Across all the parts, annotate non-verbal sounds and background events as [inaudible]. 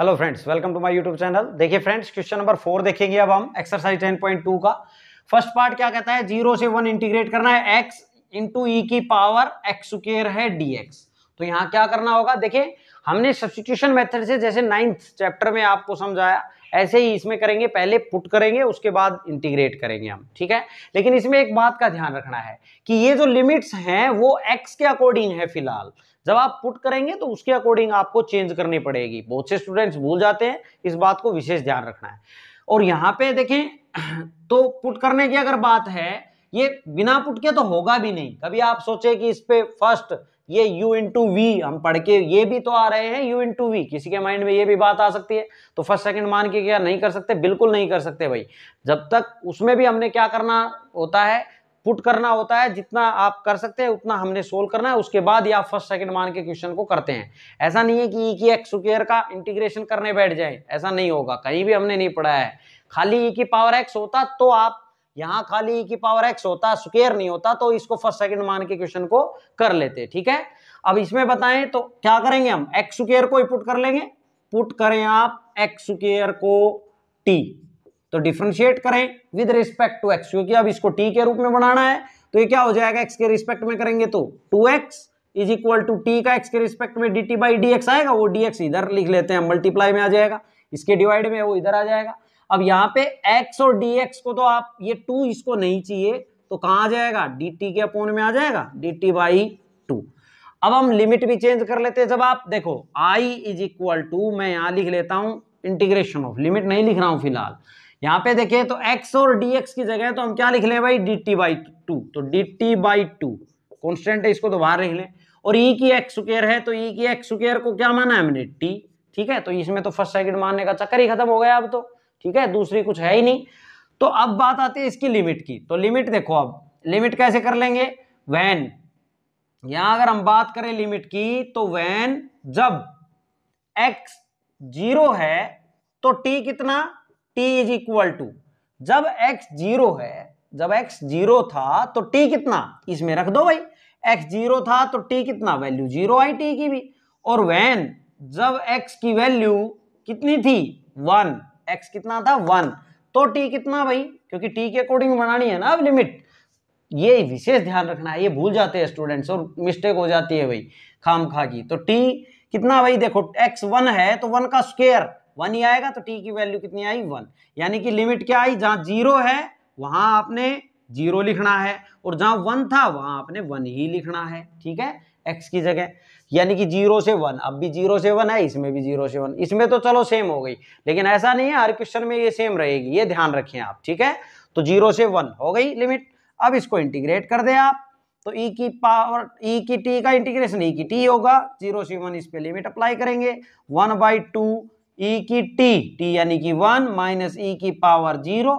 Hello friends welcome to my YouTube channel देखिए friends question number four देखेंगे अब हम एक्सरसाइज 10.2 का फर्स्ट पार्ट क्या कहता है जीरो से वन इंटीग्रेट करना है एक्स इंटू ई की पावर एक्स स्क्र है डीएक्स तो यहाँ क्या करना होगा देखिए हमने सब्सटीट्यूशन मेथड से जैसे नाइन्थ चैप्टर में आपको समझाया ऐसे ही इसमें करेंगे पहले पुट करेंगे उसके बाद इंटीग्रेट करेंगे हम ठीक है लेकिन इसमें एक बात का ध्यान रखना है कि ये जो लिमिट्स हैं वो एक्स के अकॉर्डिंग है फिलहाल जब आप पुट करेंगे तो उसके अकॉर्डिंग आपको चेंज करनी पड़ेगी बहुत से स्टूडेंट्स भूल जाते हैं इस बात को विशेष ध्यान रखना है और यहाँ पे देखें तो पुट करने की अगर बात है ये बिना पुट के तो होगा भी नहीं कभी आप सोचे कि इस पे फर्स्ट ये u इंटू वी हम पढ़ के ये भी तो आ रहे हैं u इंटू वी किसी के माइंड में ये भी बात आ सकती है तो फर्स्ट सेकंड मान के क्या नहीं कर सकते बिल्कुल नहीं कर सकते भाई जब तक उसमें भी हमने क्या करना होता है पुट करना होता है जितना आप कर सकते हैं उतना हमने सोल्व करना है उसके बाद ही आप फर्स्ट सेकंड मान के क्वेश्चन को करते हैं ऐसा नहीं है कि ई की एक्स स्क्र का इंटीग्रेशन करने बैठ जाए ऐसा नहीं होगा कहीं भी हमने नहीं पढ़ा है खाली ई की पावर एक्स होता तो आप यहाँ खाली ई की पावर एक्स होता स्क्र नहीं होता तो इसको फर्स्ट सेकंड मान के क्वेश्चन को कर लेते ठीक है अब इसमें बताएं तो क्या करेंगे हम एक्स स्क्र को पुट कर लेंगे पुट करें आप एक्स स्क्र को टी तो डिफ्रेंशिएट करें विद रिस्पेक्ट टू एक्स क्योंकि अब इसको टी के रूप में बनाना है तो ये क्या हो जाएगा एक्स के रिस्पेक्ट में करेंगे तो two x is equal to t का एक्स के रिस्पेक्ट में d t by d x आएगा वो डी एक्स इधर लिख लेते हैं मल्टीप्लाई में आ जाएगा इसके डिवाइड में वो इधर आ जाएगा अब यहाँ पे एक्स और डी एक्स को तो आप ये टू इसको नहीं चाहिए तो कहाँ आ जाएगा डी टी के अपोन में आ जाएगा डी टी बाई टू अब हम लिमिट भी चेंज कर लेते हैं जब आप देखो आई इज इक्वल टू मैं यहाँ लिख लेता हूँ इंटीग्रेशन ऑफ लिमिट नहीं लिख रहा हूँ फिलहाल यहां पे देखिए तो x और dx की जगह तो हम क्या लिख लें भाई डी टी बाई टू तो d t by two constant है इसको तो बाहर लिख लें और e की x स्क्र है तो e की x स्क्र को क्या माना है हमने t ठीक है तो इसमें तो फर्स्ट सेकंड मानने का चक्कर ही खत्म हो गया अब तो ठीक है दूसरी कुछ है ही नहीं तो अब बात आती है इसकी लिमिट की तो लिमिट देखो अब लिमिट कैसे कर लेंगे वैन यहां अगर हम बात करें लिमिट की तो वैन जब x जीरो है तो t कितना टी इज इक्वल टू जब एक्स जीरो है जब एक्स जीरो था तो टी कितना इसमें रख दो भाई एक्स जीरो था तो टी कितना वैल्यू जीरो आई टी की भी और वैन जब एक्स की वैल्यू कितनी थी वन एक्स कितना था वन तो टी कितना भाई क्योंकि टी के अकॉर्डिंग बनानी है ना अब लिमिट ये विशेष ध्यान रखना है ये भूल जाते हैं स्टूडेंट्स और मिस्टेक हो जाती है भाई खाम खा की तो टी कितना भाई देखो एक्स वन है तो वन का स्क्वेयर वन ही आएगा तो टी की वैल्यू कितनी आई वन यानी कि लिमिट क्या आई जहां जीरो है वहां आपने जीरो लिखना है और जहां वन था वहां आपने वन ही लिखना है ठीक है एक्स की जगह यानी कि जीरो से वन अब भी जीरो से वन है इसमें भी जीरो से वन इसमें तो चलो सेम हो गई लेकिन ऐसा नहीं है हर क्वेश्चन में ये सेम रहेगी ये ध्यान रखें आप ठीक है तो जीरो से वन हो गई लिमिट अब इसको इंटीग्रेट कर दे आप तो ई e की पावर ई e की टी का इंटीग्रेशन ई e की टी होगा जीरो से वन इस पर लिमिट अप्लाई करेंगे one by two e e की टी टी यानी कि वन माइनस ई की power zero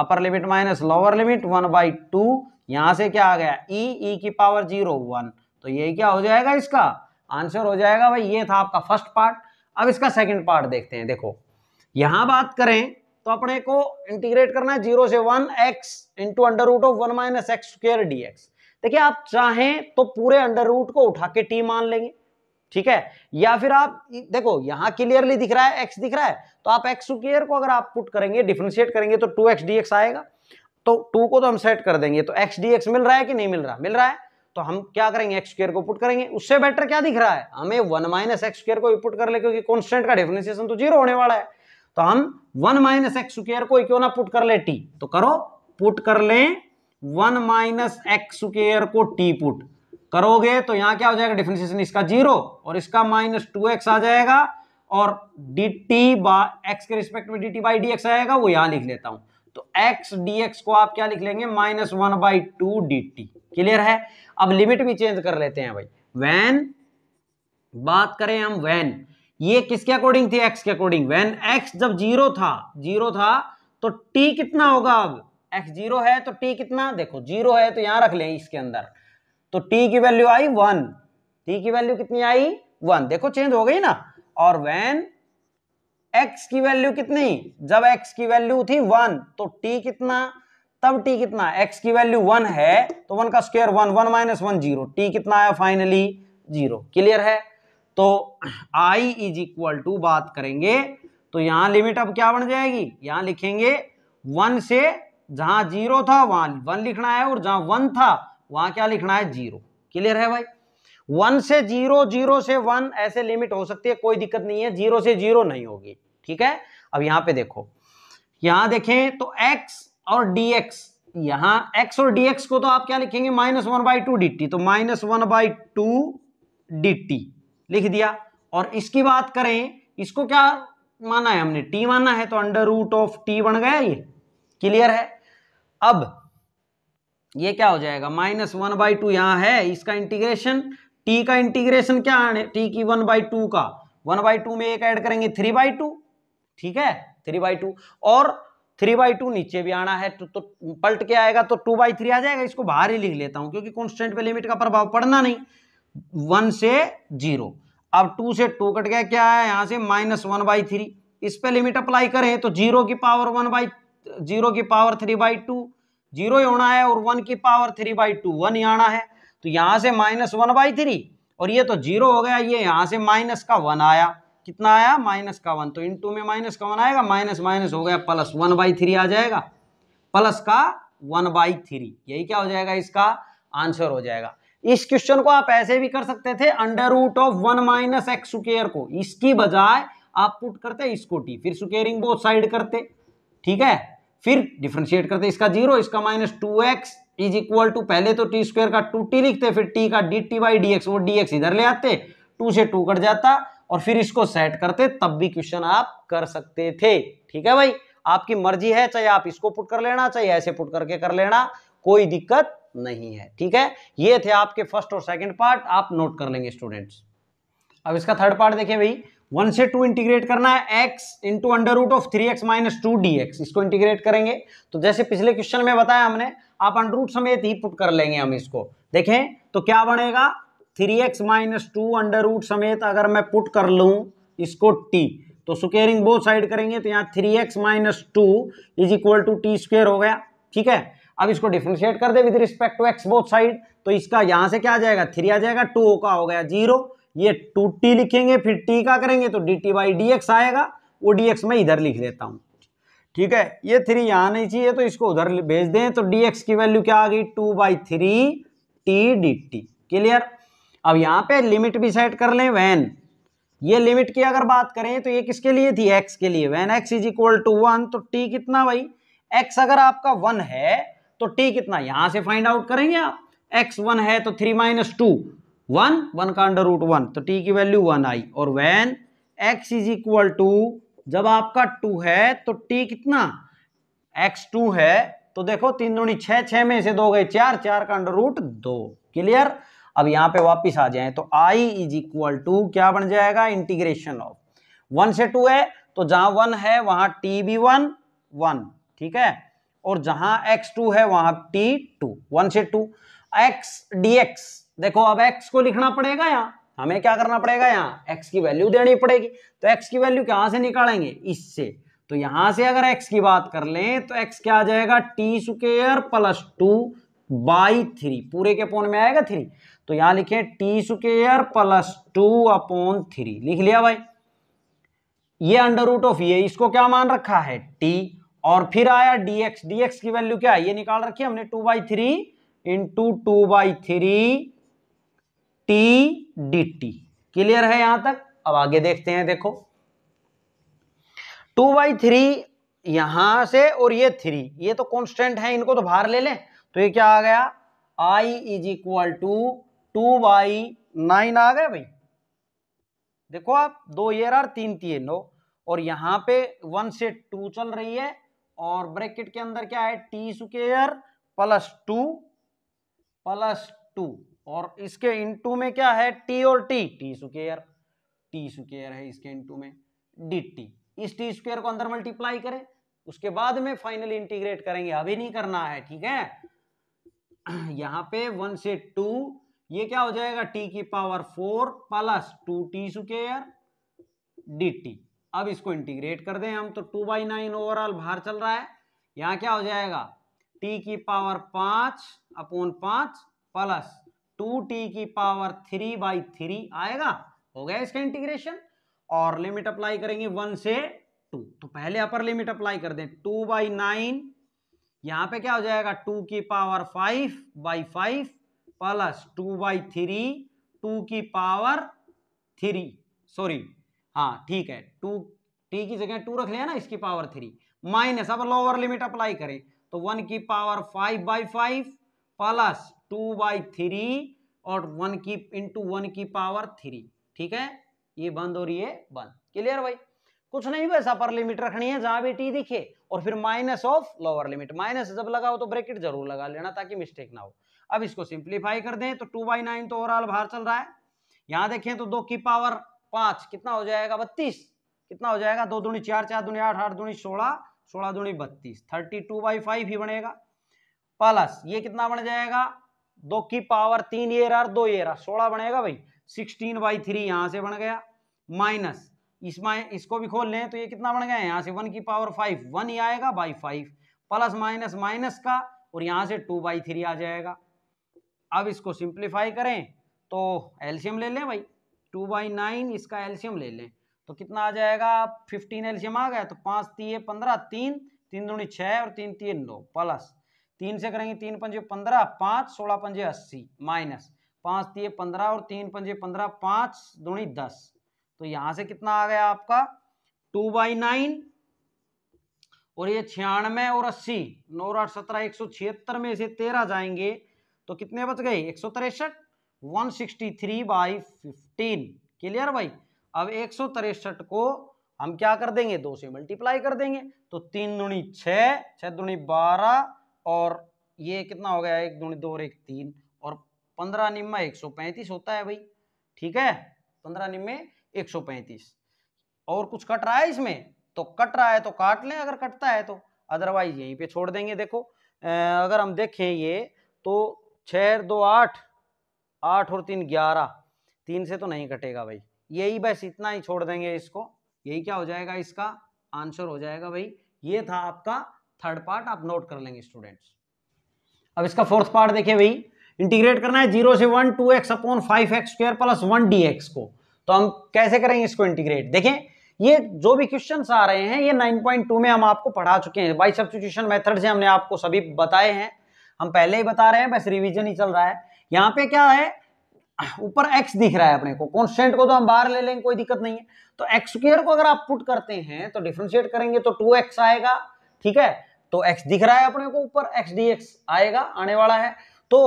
upper limit minus lower limit one by two यहां से क्या आ गया ई e, ई e की पावर जीरो वन तो ये क्या हो जाएगा इसका आंसर हो जाएगा भाई ये था आपका फर्स्ट पार्ट अब इसका सेकंड पार्ट देखते हैं देखो यहां बात करें तो अपने को इंटीग्रेट करना है जीरो से one x into under root of one minus x square d x देखिए आप चाहें तो पूरे अंडर रूट को उठा के टी मान लेंगे ठीक है या फिर आप देखो यहां क्लियरली दिख रहा है एक्स दिख रहा है तो आप एक्स क्लियर को अगर आप पुट करेंगे डिफ्रेंशिएट करेंगे तो टू एक्स डी एक्स आएगा तो टू को तो हम सेट कर देंगे तो एक्स डी एक्स मिल रहा है कि नहीं मिल रहा मिल रहा है तो हम क्या करेंगे एक्स स्क्र को पुट करेंगे उससे बेटर क्या दिख रहा है हमें वन माइनस एक्स स्क्र को पुट कर ले क्योंकि कॉन्स्टेंट का डिफ्रेंसिएशन तो जीरो होने वाला है तो हम वन माइनस एक्स स्क्र को क्यों ना पुट कर ले टी तो करो पुट कर ले वन माइनस एक्स स्क्र को टी पुट करोगे तो यहाँ क्या हो जाएगा डिफ्रेंसिएशन इसका जीरो और इसका माइनस टू एक्स आ जाएगा और डी टी बा एक्स के रिस्पेक्ट में d t by d x आएगा वो यहाँ लिख लेता हूँ तो एक्स डी एक्स को आप क्या लिख लेंगे minus one by two d t clear है अब लिमिट भी चेंज कर लेते हैं भाई वैन बात करें हम वैन ये किसके अकॉर्डिंग थी एक्स के अकॉर्डिंग वैन एक्स जब जीरो था जीरो था तो टी कितना होगा अब एक्स जीरो है तो टी कितना देखो जीरो है तो यहां रख लें इसके अंदर तो टी की वैल्यू आई वन टी की वैल्यू कितनी आई वन देखो चेंज हो गई ना और वेन एक्स की वैल्यू कितनी जब एक्स की वैल्यू थी वन तो t कितना तब t कितना x की वैल्यू वन है तो वन का square one one minus one zero t कितना आया फाइनली जीरो क्लियर है तो आई इज इक्वल टू बात करेंगे तो यहां लिमिट अब क्या बन जाएगी यहां लिखेंगे वन से जहां जीरो था वहां वन लिखना है और जहां वन था वहां क्या लिखना है जीरो क्लियर है भाई वन से जीरो जीरो से वन ऐसे लिमिट हो सकती है कोई दिक्कत नहीं है जीरो से जीरो नहीं होगी ठीक है अब यहां पे देखो यहां देखें तो एक्स और डीएक्स यहां एक्स और डीएक्स को तो आप क्या लिखेंगे minus one by two d t तो minus one by two d t लिख दिया और इसकी बात करें इसको क्या माना है हमने टी माना है तो अंडर रूट ऑफ टी बन गया ये क्लियर है अब ये क्या हो जाएगा माइनस वन बाई टू यहाँ है इसका इंटीग्रेशन टी का इंटीग्रेशन क्या है टी की वन बाई टू का वन बाई टू में एक ऐड करेंगे थ्री बाई टू ठीक है थ्री बाई टू और थ्री बाई टू नीचे भी आना है तो, तो पलट के आएगा तो टू बाई थ्री आ जाएगा इसको बाहर ही लिख लेता हूँ क्योंकि कॉन्स्टेंट पे लिमिट का प्रभाव पड़ना नहीं वन से जीरो अब टू से टू कट गया क्या है यहाँ से माइनस वन बाई थ्री इस पर लिमिट अप्लाई करें तो जीरो की पावर वन बाई जीरो की power three by two zero ही होना है और वन की power three by two one ही आना है तो यहां से माइनस वन बाई थ्री और ये तो जीरो हो गया ये यहां से माइनस का वन आया कितना आया माइनस का वन तो इन टू में माइनस का वन आएगा माइनस माइनस हो गया प्लस वन बाई थ्री आ जाएगा प्लस का वन बाई थ्री यही क्या हो जाएगा इसका आंसर हो जाएगा इस क्वेश्चन को आप ऐसे भी कर सकते थे under root of one minus x square को इसकी बजाय आप पुट करते इसको टी फिर सुकेयरिंग बोथ साइड करते ठीक है फिर डिफ्रेंशिएट करते इसका जीरो इसका minus two x is equal to पहले तो टी स्क्वायर का टू टी लिखते फिर टी का d t by d x वो डी एक्स इधर ले आते टू से टू कट जाता और फिर इसको सेट करते तब भी क्वेश्चन आप कर सकते थे ठीक है भाई आपकी मर्जी है चाहे आप इसको पुट कर लेना चाहे ऐसे पुट करके कर लेना कोई दिक्कत नहीं है ठीक है ये थे आपके फर्स्ट और सेकेंड पार्ट आप नोट कर लेंगे स्टूडेंट्स अब इसका थर्ड पार्ट देखिए भाई वन से टू इंटीग्रेट करना है x into under root of three x minus two d x इसको इंटीग्रेट करेंगे तो जैसे पिछले क्वेश्चन में बताया हमने आप अंडर रूट समेत ही पुट कर लेंगे हम इसको देखें तो क्या बनेगा three x minus two under root समेत अगर मैं पुट कर लूँ इसको टी तो सुकेयरिंग बोथ साइड करेंगे तो यहाँ three x minus two is equal to t square हो गया ठीक है अब इसको डिफ्रेंशिएट कर दे with respect to x both side तो इसका यहाँ से क्या आ जाएगा थ्री आ जाएगा टू का हो गया जीरो ये टू टी लिखेंगे फिर टी का करेंगे तो d t by d x आएगा वो डी एक्स मैं इधर लिख लेता हूँ ठीक है ये थ्री यहाँ नहीं चाहिए तो इसको उधर भेज दें तो डी एक्स की वैल्यू क्या आ गई two by three t d t clear अब यहाँ पे लिमिट भी सेट कर लें वैन ये लिमिट की अगर बात करें तो ये किसके लिए थी एक्स के लिए when x is equal to one तो टी कितना भाई एक्स अगर आपका वन है तो टी कितना यहाँ से फाइंड आउट करेंगे आप एक्स वन है तो three minus two one one का अंडर रूट वन तो टी की वैल्यू वन आई और when x is equal to जब आपका टू है तो टी कितना एक्स टू है तो देखो तीन दूनी छः छः में से दो गए चार चार का अंडर रूट दो क्लियर अब यहाँ पे वापस आ जाए तो आई इज इक्वल टू क्या बन जाएगा इंटीग्रेशन ऑफ वन से टू है तो जहाँ वन है वहाँ टी भी वन वन ठीक है और जहाँ एक्स टू है वहाँ टी टू वन से टू एक्स डी एक्स देखो अब एक्स को लिखना पड़ेगा यहाँ हमें क्या करना पड़ेगा यहाँ एक्स की वैल्यू देनी पड़ेगी तो एक्स की वैल्यू कहाँ से निकालेंगे इससे तो यहाँ से अगर एक्स की बात कर लें तो एक्स क्या आ जाएगा t square plus two by three पूरे के अपोन में आएगा थ्री तो यहाँ लिखे t square plus two upon three लिख लिया भाई ये अंडर रूट ऑफ ये इसको क्या मान रखा है टी और फिर आया डीएक्स डीएक्स की वैल्यू क्या है ये निकाल रखी हमने two by three into two by three t d t clear है यहां तक अब आगे देखते हैं देखो टू बाई थ्री यहां से और ये थ्री ये तो कॉन्स्टेंट है इनको तो भार ले लें तो ये क्या आ गया I is equal to two by nine आ गए भाई देखो आप दो ये आर तीन तीन नो और यहां पे वन से टू चल रही है और ब्रैकेट के अंदर क्या है t square plus two plus two और इसके इंटू में क्या है टी और t t square t square है इसके इंटू में डी टी इस टी स्क्र को अंदर मल्टीप्लाई करें उसके बाद में फाइनली इंटीग्रेट करेंगे अभी नहीं करना है ठीक है [clears throat] यहाँ पे वन से टू ये क्या हो जाएगा टी की power four plus two t square d t अब इसको इंटीग्रेट कर दें हम तो टू बाई नाइन ओवरऑल बाहर चल रहा है यहाँ क्या हो जाएगा टी की पावर पांच अपॉन पांच प्लस टू टी की पावर थ्री बाई थ्री आएगा हो गया इसका इंटीग्रेशन और लिमिट अप्लाई करेंगे वन से टू तो पहले अपर लिमिट अप्लाई कर दें टू बाई नाइन यहां पे क्या हो जाएगा टू की power five by five plus two by three two की पावर थ्री सॉरी हाँ ठीक है टू टी की जगह टू रख लिया ना इसकी पावर थ्री माइनस अब लोअर लिमिट अप्लाई करें तो वन की power five by five plus two by three और वन की इंटू वन की पावर थ्री ठीक है ये बंद और ये बंद क्लियर भाई कुछ नहीं बस पर लिमिट रखनी है जहां भी टी दिखे और फिर minus of lower limit minus जब लगाओ तो ब्रैकेट जरूर लगा लेना ताकि मिस्टेक ना हो अब इसको सिंप्लीफाई कर दें तो टू बाई नाइन तो ओवरऑल बाहर चल रहा है यहां देखें तो दो की पावर पांच कितना हो जाएगा बत्तीस कितना हो जाएगा दो दूनी चार चार दूनी आठ आठ दूनी सोलह सोलह दूनी बत्तीस थर्टी टू बाई फाइव ही बनेगा प्लस ये कितना बन जाएगा दो की पावर तीन ये रहा दो ये रहा सोलह बनेगा भाई सिक्सटीन बाई थ्री यहाँ से बन गया माइनस इसमें इसको भी खोल लें तो ये कितना बन गया यहाँ से वन की पावर फाइव वन ही आएगा by five plus minus minus का और यहाँ से टू बाई थ्री आ जाएगा अब इसको सिंप्लीफाई करें तो एल्शियम ले लें भाई टू बाई नाइन इसका एल्शियम ले लें तो कितना आ जाएगा फिफ्टीन एल्शियम आ गया तो पाँच तीय पंद्रह तीन तीन दूनी छः और तीन तीन नौ प्लस तीन से करेंगे तीन पंजे पंद्रह पाँच सोलह पंजे अस्सी माइनस पाँच दिए पंद्रह और तीन पंजे पंद्रह पाँच दूनी दस तो यहाँ से कितना आ गया आपका टू बाई नाइन और ये छियानवे और अस्सी नौ आठ सत्रह एक सौ छिहत्तर में से तेरह जाएंगे तो कितने बच गए एक सौ तिरसठ one sixty three by fifteen clear भाई अब एक सौ तिरसठ को हम क्या कर देंगे दो से मल्टीप्लाई कर देंगे तो तीन दुणी छः छः दूनी बारह और ये कितना हो गया एक दूनी दो और एक तीन और पंद्रह निम्मा एक सौ पैंतीस होता है भाई ठीक है पंद्रह निम्मे एक सौ पैंतीस और कुछ कट रहा है इसमें तो कट रहा है तो काट लें अगर कटता है तो अदरवाइज यहीं पे छोड़ देंगे देखो अगर हम देखें ये तो छः दो आठ आठ और तीन ग्यारह तीन से तो नहीं कटेगा भाई यही बस इतना ही छोड़ देंगे इसको यही क्या हो जाएगा इसका आंसर हो जाएगा भाई ये था आपका थर्ड पार्ट आप नोट कर लेंगे स्टूडेंट्स अब इसका फोर्थ पार्ट देखिए भाई इंटीग्रेट करना है जीरो से one two x upon five x square plus one d x को तो हम कैसे करेंगे इसको इंटीग्रेट देखें ये जो भी क्वेश्चन आ रहे हैं ये 9.2 में हम आपको पढ़ा चुके हैं बाई सब्सिट्यूशन मेथड से हमने आपको सभी बताए हैं हम पहले ही बता रहे हैं बस रिवीजन ही चल रहा है यहाँ पे क्या है ऊपर एक्स दिख रहा है अपने को कॉन्स्टेंट को तो हम बाहर ले लेंगे कोई दिक्कत नहीं है तो एक्स स्क्र को अगर आप पुट करते हैं तो डिफ्रेंशिएट करेंगे तो टू आएगा ठीक है तो x दिख रहा है अपने को ऊपर एक्स डी एक्स आएगा आने वाला है तो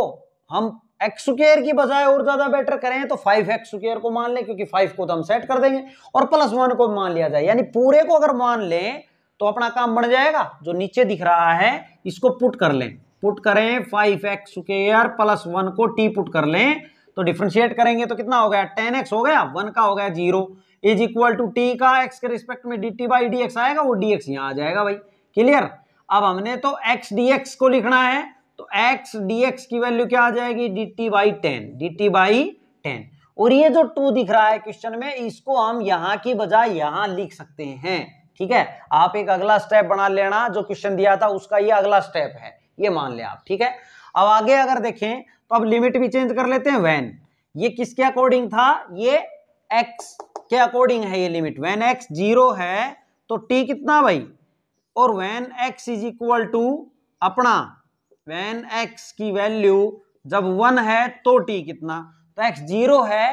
हम एक्स स्क्र की बजाय और ज्यादा बेटर करें तो फाइव एक्स स्क्र को मान लें क्योंकि फाइव को तो हम सेट कर देंगे और प्लस वन को मान लिया जाए यानी पूरे को अगर मान लें तो अपना काम बढ़ जाएगा जो नीचे दिख रहा है इसको पुट कर लें पुट करें five x square plus one को टी पुट कर लें तो डिफ्रेंशिएट करेंगे तो कितना हो गया टेन एक्स हो गया वन का हो गया zero is equal to t का एक्स के रिस्पेक्ट में d t by d x आएगा वो डी एक्स यहाँ आ जाएगा भाई क्लियर अब हमने तो एक्स डी को लिखना है तो एक्स डी की वैल्यू क्या आ जाएगी d t by ten d t by ten और ये जो टू दिख रहा है क्वेश्चन में इसको हम यहाँ की बजाय यहाँ लिख सकते हैं ठीक है आप एक अगला स्टेप बना लेना जो क्वेश्चन दिया था उसका ये अगला स्टेप है ये मान ले आप ठीक है अब आगे अगर देखें तो अब लिमिट भी चेंज कर लेते हैं वैन ये किसके अकॉर्डिंग था ये एक्स के अकॉर्डिंग है ये लिमिट वैन एक्स जीरो है तो टी कितना भाई और when x is equal to अपना वैन एक्स की वैल्यू जब वन है तो टी कितना तो एक्स जीरो है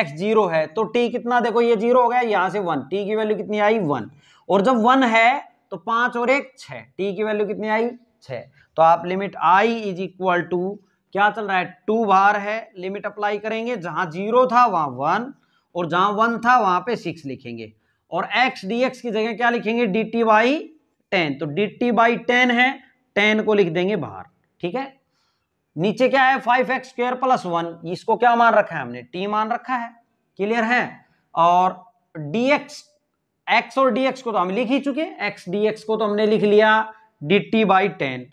एक्स जीरो है तो टी कितना देखो ये जीरो हो गया यहां से वन टी की वैल्यू कितनी आई वन और जब वन है तो पांच और एक छ टी की वैल्यू कितनी आई छ तो आप limit I is equal to क्या चल रहा है टू बार है लिमिट अप्लाई करेंगे जहां जीरो था वहां वन और जहां वन था वहां पे सिक्स लिखेंगे और एक्स डी एक्स की जगह क्या लिखेंगे डी टी बाई टेन तो डी टी बाई टेन है टेन को लिख देंगे बाहर ठीक है नीचे क्या है five x square plus one इसको क्या मान रखा है हमने टी मान रखा है क्लियर है और डी एक्स और डी को तो हम लिख ही चुके एक्स डी को तो हमने लिख लिया d t by ten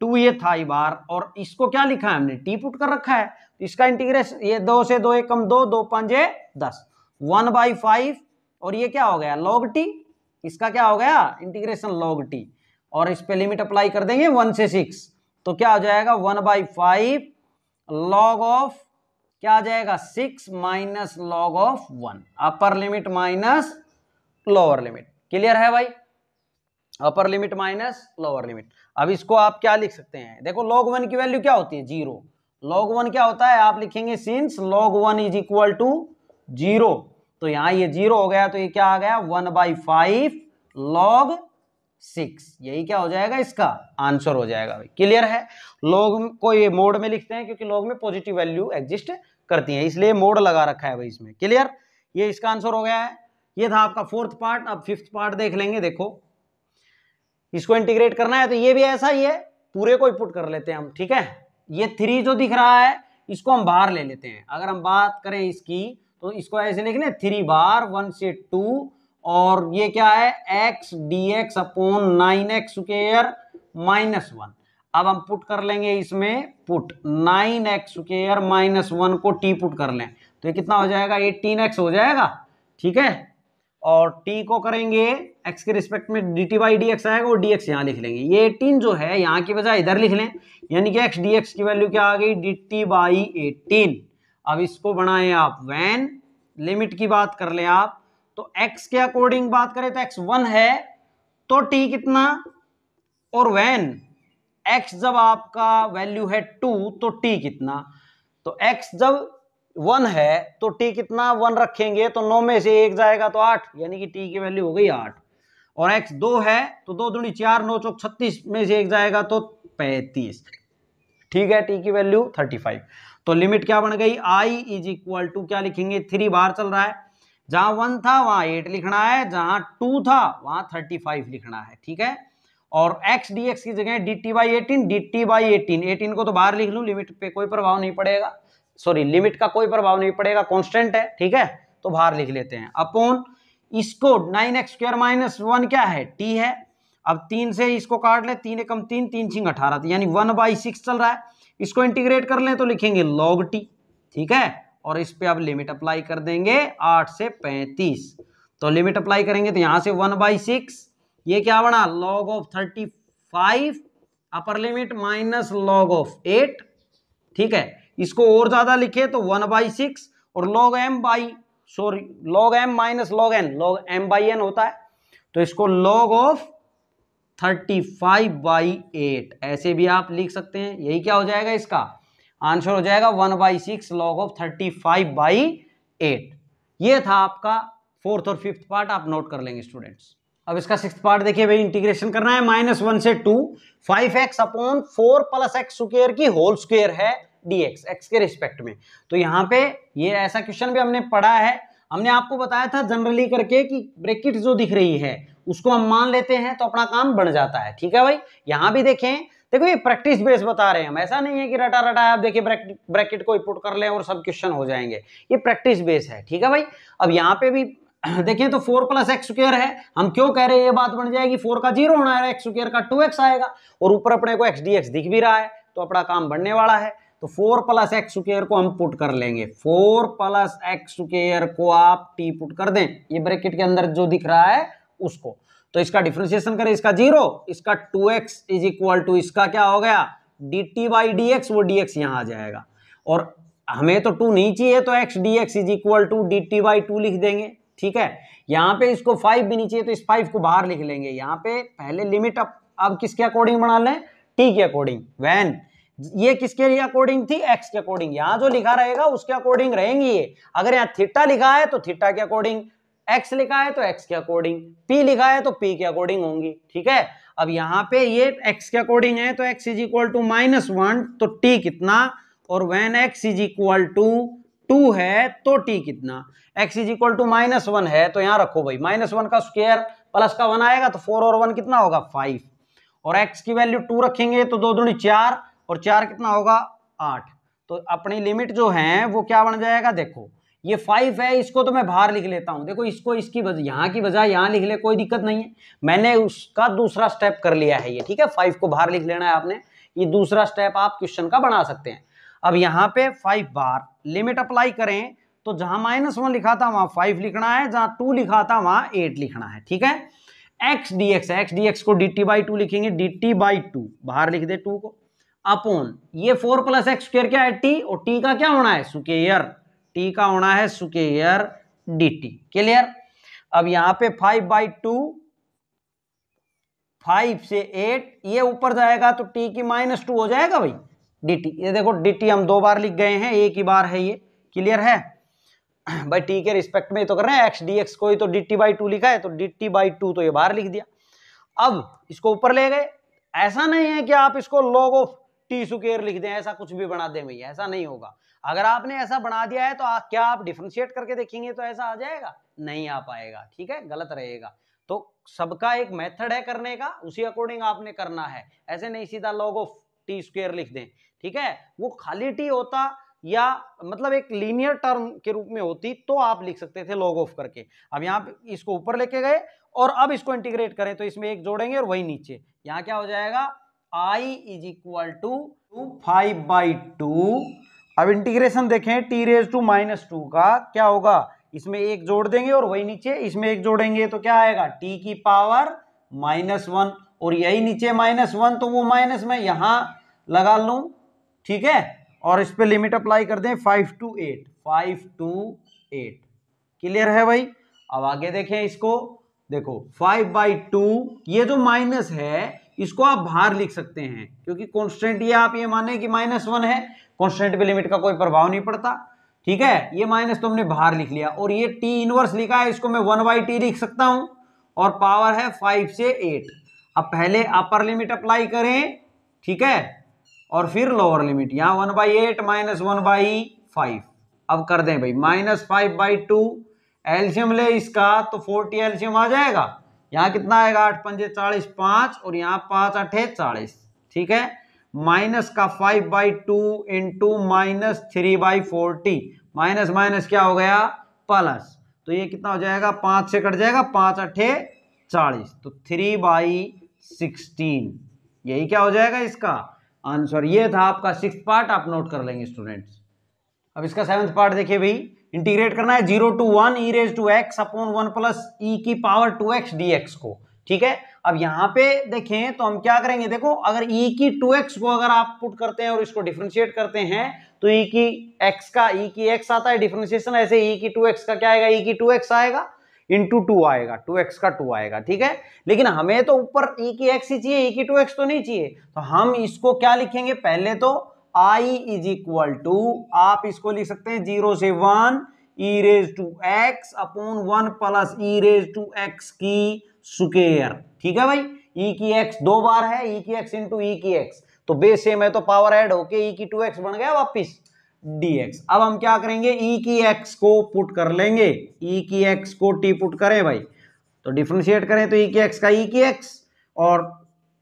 two ये था बार और इसको क्या लिखा है हमने टी पुट कर रखा है तो इसका इंटीग्रेशन ये दो से दो एक कम दो दो पंजे दस वन बाई फाइव और ये क्या हो गया लॉग टी इसका क्या हो गया इंटीग्रेशन लॉग टी और इस पर लिमिट अप्लाई कर देंगे वन से सिक्स तो क्या हो जाएगा one by five log of क्या आ जाएगा six minus log of one upper limit minus lower limit clear है भाई upper limit minus lower limit अब इसको आप क्या लिख सकते हैं देखो लॉग वन की वैल्यू क्या होती है जीरो लॉग वन क्या होता है आप लिखेंगे since log one is equal to zero तो यहां ये जीरो हो गया तो ये क्या आ गया one by five log six यही क्या हो जाएगा इसका आंसर हो जाएगा भाई क्लियर है लोग को ये मोड में लिखते हैं क्योंकि लोग में पॉजिटिव वैल्यू एग्जिस्ट करती है इसलिए मोड लगा रखा है भाई इसमें क्लियर ये इसका आंसर हो गया है ये था आपका फोर्थ पार्ट अब फिफ्थ पार्ट देख लेंगे देखो इसको इंटीग्रेट करना है तो ये भी ऐसा ही है पूरे को इनपुट कर लेते हैं हम ठीक है ये थ्री जो दिख रहा है इसको हम बाहर ले लेते हैं अगर हम बात करें इसकी तो इसको ऐसे लिख लें थ्री बार वन से टू और ये क्या है x d x upon nine x square minus one अब हम पुट कर लेंगे इसमें put nine x square minus one को टी पुट कर लें तो ये कितना हो जाएगा एटीन एक्स हो जाएगा ठीक है और टी को करेंगे एक्स के रिस्पेक्ट में d t by d x आएगा और डी एक्स यहाँ लिख लेंगे ये एटीन जो है यहाँ की बजाय इधर लिख लें यानी कि एक्स डी एक्स की वैल्यू क्या आ गई डी टी बाई एटीन अब इसको बनाएं आप वैन लिमिट की बात कर ले आप तो एक्स के अकॉर्डिंग बात करें तो एक्स वन है तो टी कितना और वैन एक्स जब आपका वैल्यू है टू तो टी कितना तो एक्स जब वन है तो टी कितना वन रखेंगे तो नौ में से एक जाएगा तो आठ यानी कि टी की वैल्यू हो गई आठ और एक्स दो है तो दो दूनी चार नौ चौक छत्तीस में से एक जाएगा तो पैंतीस ठीक है टी की वैल्यू थर्टी फाइव तो लिमिट क्या बन गई आई इज इक्वल टू क्या लिखेंगे थ्री बार चल रहा है जहां वन था वहां एट लिखना है जहां टू था वहां थर्टी फाइव लिखना है ठीक है और एक्स डी एक्स की जगह d t by eighteen d t by eighteen eighteen को तो बाहर लिख लू लिमिट पे कोई प्रभाव नहीं पड़ेगा सॉरी लिमिट का कोई प्रभाव नहीं पड़ेगा कॉन्स्टेंट है ठीक है तो बाहर लिख लेते हैं अपोन इसको nine x square minus one क्या है टी है अब तीन से इसको काट ले तीन एकम तीन तीन छिंग अठारह यानी वन बाई सिक्स चल रहा है इसको इंटीग्रेट कर लें तो लिखेंगे लॉग टी ठीक है और इस पे आप लिमिट अप्लाई कर देंगे आठ से पैंतीस तो लिमिट अप्लाई करेंगे तो यहाँ से वन बाई सिक्स ये क्या बना log of thirty five upper limit minus log of eight ठीक है इसको और ज़्यादा लिखे तो वन बाई सिक्स और log m by sorry log m minus log n log m by n होता है तो इसको log of thirty five by eight ऐसे भी आप लिख सकते हैं यही क्या हो जाएगा इसका आंसर हो जाएगा one by six log of thirty five by eight ये था आपका फोर्थ और फिफ्थ पार्ट आप नोट कर लेंगे स्टूडेंट्स अब इसका सिक्स पार्ट देखिए भाई इंटीग्रेशन करना है माइनस वन से two five x upon four plus x square की होल स्क्र है डी एक्स एक्स के रिस्पेक्ट में तो यहाँ पे ये ऐसा क्वेश्चन भी हमने पढ़ा है हमने आपको बताया था जनरली करके कि ब्रेकिट जो दिख रही है उसको हम मान लेते हैं तो अपना काम बढ़ जाता है ठीक है भाई यहाँ भी देखें देखो ये प्रैक्टिस बेस बता रहे हैं हम ऐसा नहीं है कि रटा रटा आप देखिए ब्रैकेट को इनपुट कर लें और सब क्वेश्चन हो जाएंगे ये प्रैक्टिस बेस है ठीक है भाई अब यहाँ पे भी [clears throat] देखें तो फोर प्लस एक्स स्क्र है हम क्यों कह रहे हैं ये बात बन जाएगी फोर का जीरो होना है एक्स स्क्र का टू एक्स आएगा और ऊपर अपने को एक्स डी एक्स दिख भी रहा है तो अपना काम बढ़ने वाला है तो फोर प्लस एक्स स्क्र को हम पुट कर लेंगे फोर प्लस एक्स स्क्र को आप टी पुट कर दें ये ब्रैकेट के अंदर जो दिख रहा है उसको तो इसका डिफ्रेंसिएशन करें इसका जीरो इसका two x is equal to इसका क्या हो गया d t by d x वो डी एक्स यहाँ आ जाएगा और हमें तो टू नहीं चाहिए तो x d x is equal to d t by two लिख देंगे ठीक है यहाँ पे इसको फाइव भी नहीं चाहिए तो इस फाइव को बाहर लिख लेंगे यहाँ पे पहले लिमिट अब अब किसके अकॉर्डिंग बना लें टी के अकॉर्डिंग वैन ये किसके लिए अकॉर्डिंग थी एक्स के अकॉर्डिंग यहां जो लिखा रहेगा उसके अकॉर्डिंग रहेंगी ये अगर यहाँ थीटा लिखा है तो थीटा के अकॉर्डिंग एक्स लिखा है तो एक्स के अकॉर्डिंग पी लिखा है तो पी के अकॉर्डिंग होंगी ठीक है अब यहाँ पे ये एक्स के अकॉर्डिंग है तो x is equal to minus one तो टी कितना और when x is equal to two है तो टी कितना x is equal to minus one है तो यहाँ रखो भाई माइनस वन का स्क्वेयर प्लस का वन आएगा तो फोर और वन कितना होगा फाइव और एक्स की वैल्यू टू रखेंगे तो दो दूनी चार और चार कितना होगा आठ तो अपनी लिमिट जो है वो क्या बन जाएगा देखो ये फाइव है इसको तो मैं बाहर लिख लेता हूँ देखो इसको इसकी बजाय यहाँ की बजाय यहाँ लिख ले कोई दिक्कत नहीं है मैंने उसका दूसरा स्टेप कर लिया है ये ठीक है फाइव को बाहर लिख लेना है आपने ये दूसरा स्टेप आप क्वेश्चन का बना सकते हैं अब यहाँ पे फाइव बार लिमिट अप्लाई करें तो जहां माइनस वन लिखा था वहां फाइव लिखना है जहां टू लिखा था वहां एट लिखना है ठीक है x d x x d x को डी टी बाई टू लिखेंगे डी टी बाई टू बाहर लिख दे टू को अपोन ये फोर प्लस एक्स स्क्र क्या है टी और टी का क्या होना है सुकेयर टी का होना है सुकेयर डी टी क्लियर अब यहां पे फाइव बाई टू फाइव से एट ये ऊपर जाएगा तो टी की माइनस टू हो जाएगा भाई डी टी ये देखो डी टी हम दो बार लिख गए हैं एक ही बार है ये क्लियर है [clears throat] भाई टी के रिस्पेक्ट में तो कर रहे हैं एक्स डी एक्स को ही तो डी टी बाई टू लिखा है तो डी टी बाई टू तो ये बाहर लिख दिया अब इसको ऊपर ले गए ऐसा नहीं है कि आप इसको लॉग ऑफ टीसू केयर लिख दें ऐसा कुछ भी बना दें भैया ऐसा नहीं होगा अगर आपने ऐसा बना दिया है तो आ, क्या आप डिफ्रेंशिएट करके देखेंगे तो ऐसा आ जाएगा नहीं आ पाएगा ठीक है गलत रहेगा तो सबका एक मेथड है करने का उसी अकॉर्डिंग आपने करना है ऐसे नहीं सीधा लॉग ऑफ टी स्क्वेयर लिख दें ठीक है वो खाली टी होता या मतलब एक लीनियर टर्म के रूप में होती तो आप लिख सकते थे लॉग ऑफ करके अब यहाँ इसको ऊपर लेके गए और अब इसको इंटीग्रेट करें तो इसमें एक जोड़ेंगे और वही नीचे यहाँ क्या हो जाएगा I is equal to two five by two अब इंटीग्रेशन देखें t raise to minus two का क्या होगा इसमें एक जोड़ देंगे और वही नीचे इसमें एक जोड़ेंगे तो क्या आएगा टी की पावर माइनस वन और यही नीचे माइनस वन तो वो माइनस में यहां लगा लू ठीक है और इस पर लिमिट अप्लाई कर दें five two eight five two eight clear है भाई अब आगे देखें इसको देखो फाइव बाई टू ये जो माइनस है इसको आप बाहर लिख सकते हैं क्योंकि कॉन्स्टेंट ये आप ये माने कि माइनस वन है कॉन्स्टेंट पे लिमिट का कोई प्रभाव नहीं पड़ता ठीक है ये माइनस तो हमने बाहर लिख लिया और ये टी इनवर्स लिखा है इसको मैं वन बाई टी लिख सकता हूं और पावर है फाइव से एट अब पहले अपर लिमिट अप्लाई करें ठीक है और फिर लोअर लिमिट यहां one by eight minus one by five अब कर दें भाई minus five by two LCM ले इसका तो फोर्टी एल्शियम आ जाएगा यहाँ कितना आएगा आठ पंजे चालीस पाँच और यहाँ पाँच अठे चालीस ठीक है माइनस का five by two into minus three by forty minus minus क्या हो गया प्लस तो ये कितना हो जाएगा पाँच से कट जाएगा पाँच अठे चालीस तो थ्री बाई सिक्सटीन यही क्या हो जाएगा इसका आंसर ये था आपका सिक्स पार्ट आप नोट कर लेंगे स्टूडेंट्स अब इसका सेवन्थ पार्ट देखिए भाई इंटीग्रेट करना है zero to one e raise to x upon one plus e की power two x d x को ठीक है अब यहां पे देखें तो हम क्या करेंगे देखो अगर e की 2x को अगर आप पुट करते हैं और इसको डिफ्रेंशिएट करते हैं तो e की x का e की x आता है डिफ्रेंशिएशन ऐसे e की 2x का क्या आएगा e की 2x आएगा इंटू टू आएगा टू एक्स का टू आएगा ठीक है लेकिन हमें तो ऊपर e की x ही चाहिए e की 2x तो नहीं चाहिए तो हम इसको क्या लिखेंगे पहले तो आई इज इक्वल टू आप इसको लिख सकते हैं जीरो से one e raise to x upon one plus e raise to x की स्क्र ठीक है भाई e की x दो बार है e की x इंटू ई e की x तो बेस सेम है तो पावर एड होके e की टू एक्स बन गया वापिस dx अब हम क्या करेंगे e की x को पुट कर लेंगे e की x को t पुट करें भाई तो डिफ्रेंशिएट करें तो e की x का e की x और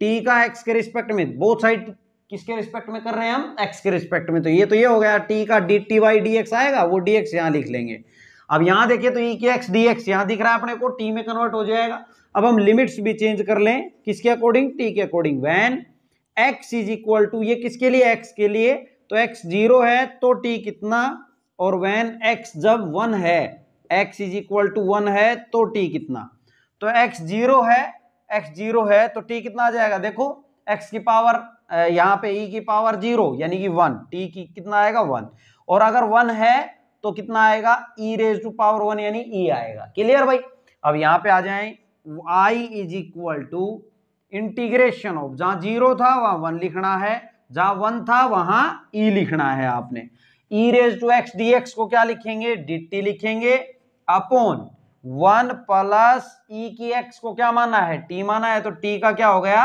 t का x के रिस्पेक्ट में बोथ साइड किसके रिस्पेक्ट में कर रहे हैं हम एक्स के रिस्पेक्ट में तो ये तो ये हो गया टी का d t by d x आएगा वो डी एक्स यहाँ लिख लेंगे अब यहाँ देखिए तो ई के एक्स डी एक्स यहाँ दिख रहा है अपने को टी में कन्वर्ट हो जाएगा अब हम लिमिट्स भी चेंज कर लें किसके अकॉर्डिंग टी के according when x is equal to ये किसके लिए एक्स के लिए तो एक्स जीरो है तो टी कितना और वैन एक्स जब वन है x is equal to one है तो टी कितना तो एक्स जीरो है एक्स जीरो है तो टी कितना आ जाएगा देखो एक्स की पावर यहाँ पे e की पावर जीरो यानी कि वन t की कितना आएगा वन और अगर वन है तो कितना आएगा e raise to power one यानी e आएगा क्लियर भाई अब यहाँ पे आ जाए i is equal to integration of जहां जीरो था वहां वन लिखना है जहां वन था वहां e लिखना है आपने e raise to x d x को क्या लिखेंगे डी टी लिखेंगे अपोन वन प्लस ई की एक्स को क्या माना है टी माना है तो टी का क्या हो गया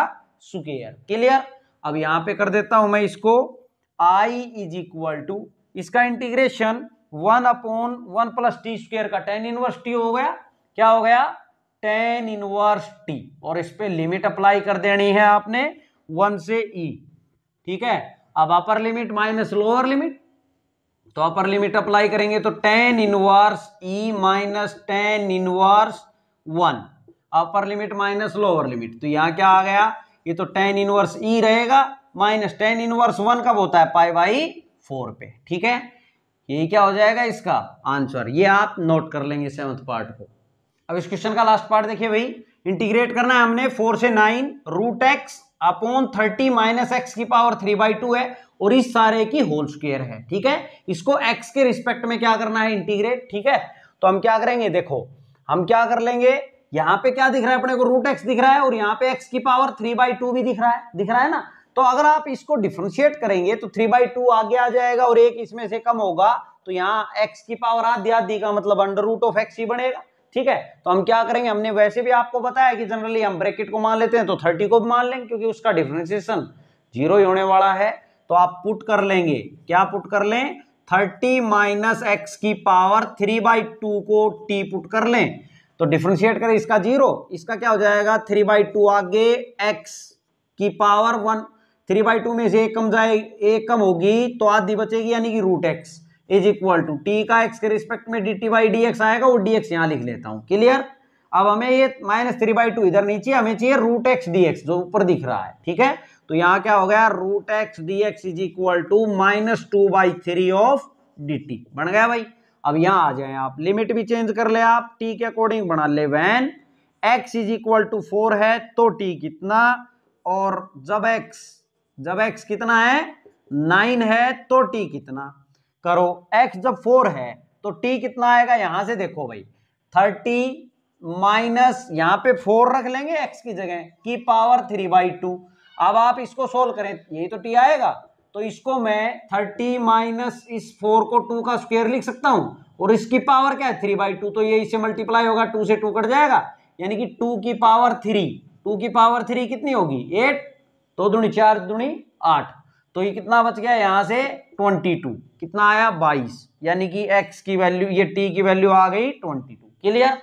सुकेयर क्लियर अब यहां पे कर देता हूं मैं इसको आई इज इक्वल टू इसका integration one upon one plus t square का टेन इनवर्स टी हो गया क्या हो गया टेन इनवर्स टी और इस पर लिमिट अप्लाई कर देनी है आपने वन से ई e। ठीक है अब upper limit minus lower limit तो अपर लिमिट अप्लाई करेंगे तो tan inverse e minus tan inverse one upper limit minus lower limit तो यहां क्या आ गया ये तो टेन इनवर्स ई e रहेगा माइनस टेन इनवर्स वन कब होता है पाई बाई फोर पे ठीक है यही क्या हो जाएगा इसका आंसर ये आप नोट कर लेंगे सेवंथ पार्ट को अब इस क्वेश्चन का लास्ट पार्ट देखिए भाई इंटीग्रेट करना है हमने फोर से nine root x upon thirty minus x की पावर थ्री बाई टू है और इस सारे की होल स्क्वेयर है ठीक है इसको एक्स के रिस्पेक्ट में क्या करना है इंटीग्रेट ठीक है तो हम क्या करेंगे देखो हम क्या कर लेंगे यहां पे क्या दिख रहा है अपने को रूट एक्स दिख रहा है और यहाँ पे एक्स की पावर थ्री बाई टू भी दिख रहा है दिख रहा है ना तो अगर आप इसको डिफ्रेंशिएट करेंगे तो थ्री बाई टू आगे आ जाएगा और एक इसमें से कम होगा तो यहाँ एक्स की पावर आधी आधी का मतलब अंडर रूट ऑफ एक्स ही बनेगा ठीक है तो हम क्या करेंगे हमने वैसे भी आपको बताया कि जनरली हम ब्रैकेट को मान लेते हैं तो थर्टी को मान लेंगे क्योंकि उसका डिफ्रेंसिएशन जीरो ही होने वाला है तो आप पुट कर लेंगे क्या पुट कर लें थर्टी माइनस एक्स की पावर थ्री बाई टू को टी पुट कर लें तो डिफ्रेंशिएट करें इसका जीरो इसका क्या हो जाएगा थ्री बाई टू आगे एक्स की power one three by two में से एक कम जाए एक कम होगी तो आधी बचेगी यानी कि root x is equal to t का एक्स के रिस्पेक्ट में d t by d x आएगा वो डी एक्स यहाँ लिख लेता हूँ क्लियर अब हमें ये माइनस थ्री बाई टू इधर नीचे हमें चाहिए रूट एक्स डी एक्स जो ऊपर दिख रहा है ठीक है तो यहाँ क्या हो गया root x d x is equal to minus two by three of d t बन गया भाई अब यहां आ जाए आप लिमिट भी चेंज कर ले आप टी के अकॉर्डिंग बना ले when x is equal to four है तो टी कितना और जब एक्स जब एक्स कितना है नाइन है तो टी कितना करो एक्स जब फोर है तो टी कितना आएगा यहां से देखो भाई थर्टी माइनस यहां पे फोर रख लेंगे एक्स की जगह की पावर थ्री बाई टू अब आप इसको सोल्व करें यही तो टी आएगा तो इसको मैं थर्टी माइनस इस फोर को टू का स्क्वेयर लिख सकता हूं और इसकी पावर क्या है थ्री बाई टू तो ये इसे मल्टीप्लाई होगा टू से टू कट जाएगा यानी कि टू की पावर थ्री टू की पावर थ्री कितनी होगी एट तो दुणी चार दुणी आठ तो ये कितना बच गया यहां से ट्वेंटी टू कितना आया बाईस यानी कि एक्स की वैल्यू ये टी की वैल्यू आ गई ट्वेंटी टू क्लियर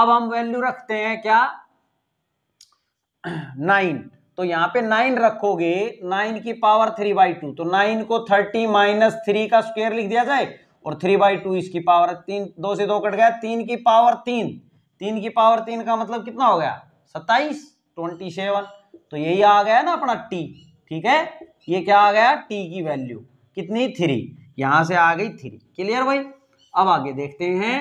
अब हम वैल्यू रखते हैं क्या नाइन [clears throat] तो यहां पे नाइन रखोगे नाइन की पावर थ्री बाई टू तो नाइन को थर्टी माइनस थ्री का स्क्वायर लिख दिया जाए और थ्री बाई टू इसकी पावर तीन दो से दो कट गया तीन की पावर तीन तीन की पावर तीन का मतलब कितना हो गया सत्ताईस ट्वेंटी सेवन तो यही आ गया ना अपना टी ठीक है ये क्या आ गया टी की वैल्यू कितनी थ्री यहां से आ गई थ्री क्लियर भाई अब आगे देखते हैं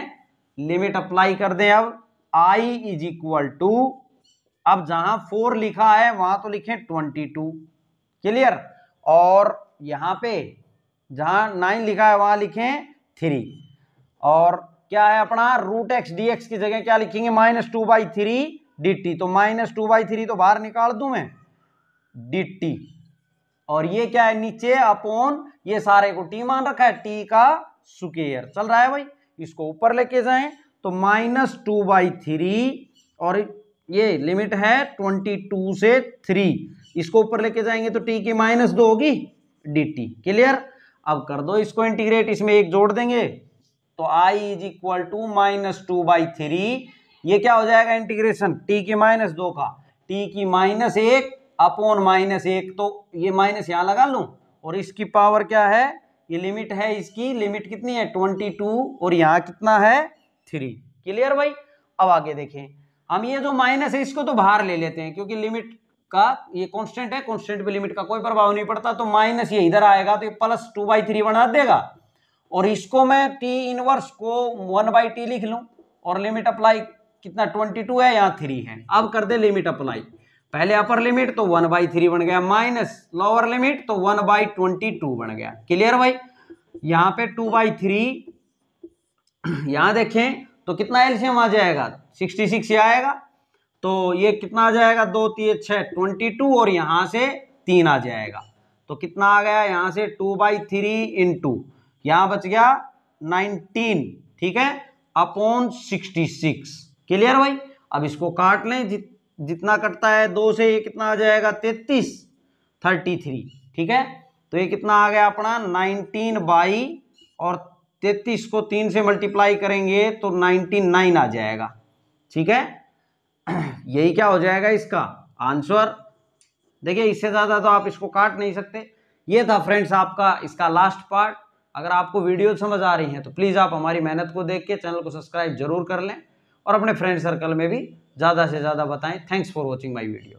लिमिट अप्लाई कर दें अब आई इज इक्वल टू अब जहां फोर लिखा है वहां तो लिखें ट्वेंटी टू क्लियर और यहां पे जहां नाइन लिखा है वहां लिखें थ्री और क्या है अपना रूट एक्स डी एक्स की जगह क्या लिखेंगे minus two by three d t तो माइनस टू बाई थ्री तो बाहर निकाल दू मैं डी टी और ये क्या है नीचे अपोन ये सारे को टी मान रखा है टी का सुकेयर चल रहा है भाई इसको ऊपर लेके जाए तो माइनस टू बाई थ्री और ये लिमिट है ट्वेंटी टू से थ्री इसको ऊपर लेके जाएंगे तो टी की माइनस दो होगी डी टी क्लियर अब कर दो इसको इंटीग्रेट इसमें एक जोड़ देंगे तो i is equal to minus two by three ये क्या हो जाएगा इंटीग्रेशन टी की माइनस दो का टी की माइनस एक अपॉन माइनस एक तो ये माइनस यहाँ लगा लू और इसकी पावर क्या है ये लिमिट है इसकी लिमिट कितनी है ट्वेंटी टू और यहाँ कितना है थ्री क्लियर भाई अब आगे देखें हम ये जो माइनस है इसको तो बाहर ले लेते हैं क्योंकि लिमिट का ये कांस्टेंट है कांस्टेंट पे लिमिट का कोई प्रभाव नहीं पड़ता तो माइनस ये इधर आएगा तो ये प्लस टू बाई थ्री बना देगा और इसको मैं टी इनवर्स को वन बाई टी लिख लूं और लिमिट अप्लाई कितना ट्वेंटी टू है या थ्री है अब कर दे लिमिट अप्लाई पहले अपर लिमिट तो वन बाई थ्री बन गया माइनस लोअर लिमिट तो वन बाई ट्वेंटी टू बन गया क्लियर भाई यहां पे टू बाई थ्री यहां देखें तो कितना एल्शियम आ जाएगा सिक्सटी सिक्स आएगा तो ये कितना आ जाएगा दो तीन छः ट्वेंटी टू और यहाँ से तीन आ जाएगा तो कितना आ गया यहाँ से two by three into यहाँ बच गया नाइनटीन ठीक है अपॉन सिक्सटी सिक्स क्लियर भाई अब इसको काट लें जित, जितना कटता है दो से ये कितना आ जाएगा तैतीस थर्टी थ्री ठीक है तो ये कितना आ गया अपना नाइनटीन बाई और तैतीस को तीन से मल्टीप्लाई करेंगे तो नाइन्टी नाइन आ जाएगा ठीक है [clears throat] यही क्या हो जाएगा इसका आंसर देखिए इससे ज़्यादा तो आप इसको काट नहीं सकते ये था फ्रेंड्स आपका इसका लास्ट पार्ट अगर आपको वीडियो समझ आ रही हैं तो प्लीज़ आप हमारी मेहनत को देख के चैनल को सब्सक्राइब जरूर कर लें और अपने फ्रेंड सर्कल में भी ज़्यादा से ज़्यादा बताएं thanks for watching my video